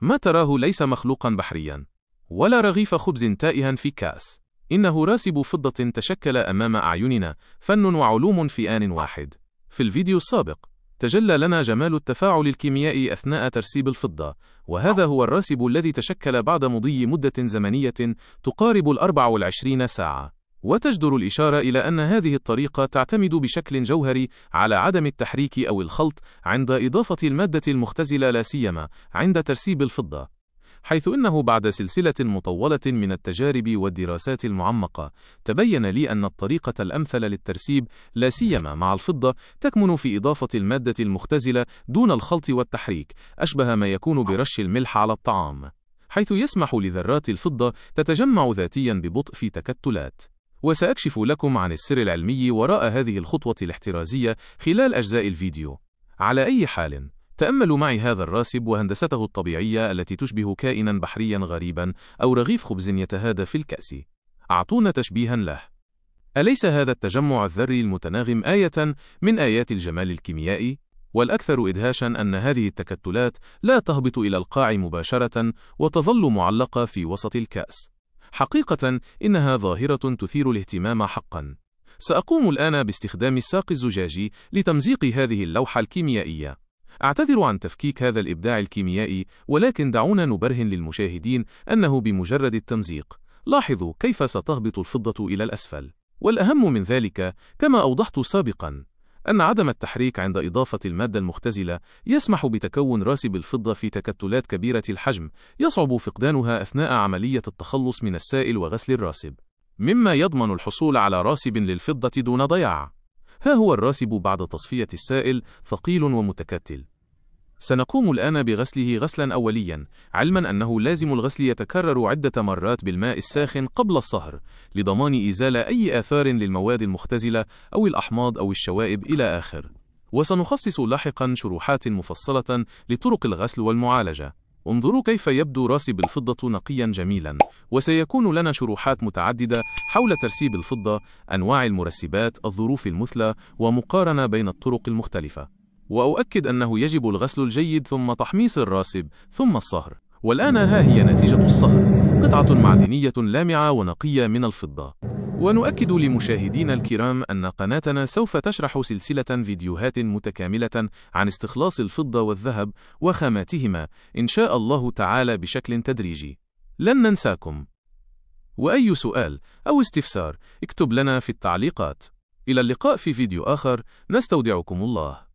ما تراه ليس مخلوقا بحريا ولا رغيف خبز تائها في كأس إنه راسب فضة تشكل أمام أعيننا فن وعلوم في آن واحد في الفيديو السابق تجلى لنا جمال التفاعل الكيميائي أثناء ترسيب الفضة وهذا هو الراسب الذي تشكل بعد مضي مدة زمنية تقارب الأربع والعشرين ساعة وتجدر الإشارة إلى أن هذه الطريقة تعتمد بشكل جوهري على عدم التحريك أو الخلط عند إضافة المادة المختزلة لا سيما عند ترسيب الفضة، حيث إنه بعد سلسلة مطولة من التجارب والدراسات المعمقة، تبين لي أن الطريقة الأمثل للترسيب لا سيما مع الفضة تكمن في إضافة المادة المختزلة دون الخلط والتحريك، أشبه ما يكون برش الملح على الطعام، حيث يسمح لذرات الفضة تتجمع ذاتيا ببطء في تكتلات. وسأكشف لكم عن السر العلمي وراء هذه الخطوة الاحترازية خلال أجزاء الفيديو. على أي حال، تأملوا معي هذا الراسب وهندسته الطبيعية التي تشبه كائنا بحريا غريبا أو رغيف خبز يتهادى في الكأس. أعطونا تشبيها له. أليس هذا التجمع الذري المتناغم آية من آيات الجمال الكيميائي؟ والأكثر إدهاشا أن هذه التكتلات لا تهبط إلى القاع مباشرة وتظل معلقة في وسط الكأس. حقيقة إنها ظاهرة تثير الاهتمام حقا سأقوم الآن باستخدام الساق الزجاجي لتمزيق هذه اللوحة الكيميائية أعتذر عن تفكيك هذا الإبداع الكيميائي ولكن دعونا نبرهن للمشاهدين أنه بمجرد التمزيق لاحظوا كيف ستهبط الفضة إلى الأسفل والأهم من ذلك كما أوضحت سابقاً أن عدم التحريك عند إضافة المادة المختزلة يسمح بتكون راسب الفضة في تكتلات كبيرة الحجم يصعب فقدانها أثناء عملية التخلص من السائل وغسل الراسب، مما يضمن الحصول على راسب للفضة دون ضياع. ها هو الراسب بعد تصفية السائل ثقيل ومتكتل. سنقوم الآن بغسله غسلا أوليا علما أنه لازم الغسل يتكرر عدة مرات بالماء الساخن قبل الصهر لضمان إزالة أي آثار للمواد المختزلة أو الأحماض أو الشوائب إلى آخر وسنخصص لاحقا شروحات مفصلة لطرق الغسل والمعالجة انظروا كيف يبدو راسب الفضة نقيا جميلا وسيكون لنا شروحات متعددة حول ترسيب الفضة أنواع المرسبات الظروف المثلى ومقارنة بين الطرق المختلفة وأؤكد أنه يجب الغسل الجيد ثم تحميص الراسب ثم الصهر والآن ها هي نتيجة الصهر قطعة معدنية لامعة ونقية من الفضة ونؤكد لمشاهدينا الكرام أن قناتنا سوف تشرح سلسلة فيديوهات متكاملة عن استخلاص الفضة والذهب وخاماتهما إن شاء الله تعالى بشكل تدريجي لن ننساكم وأي سؤال أو استفسار اكتب لنا في التعليقات إلى اللقاء في فيديو آخر نستودعكم الله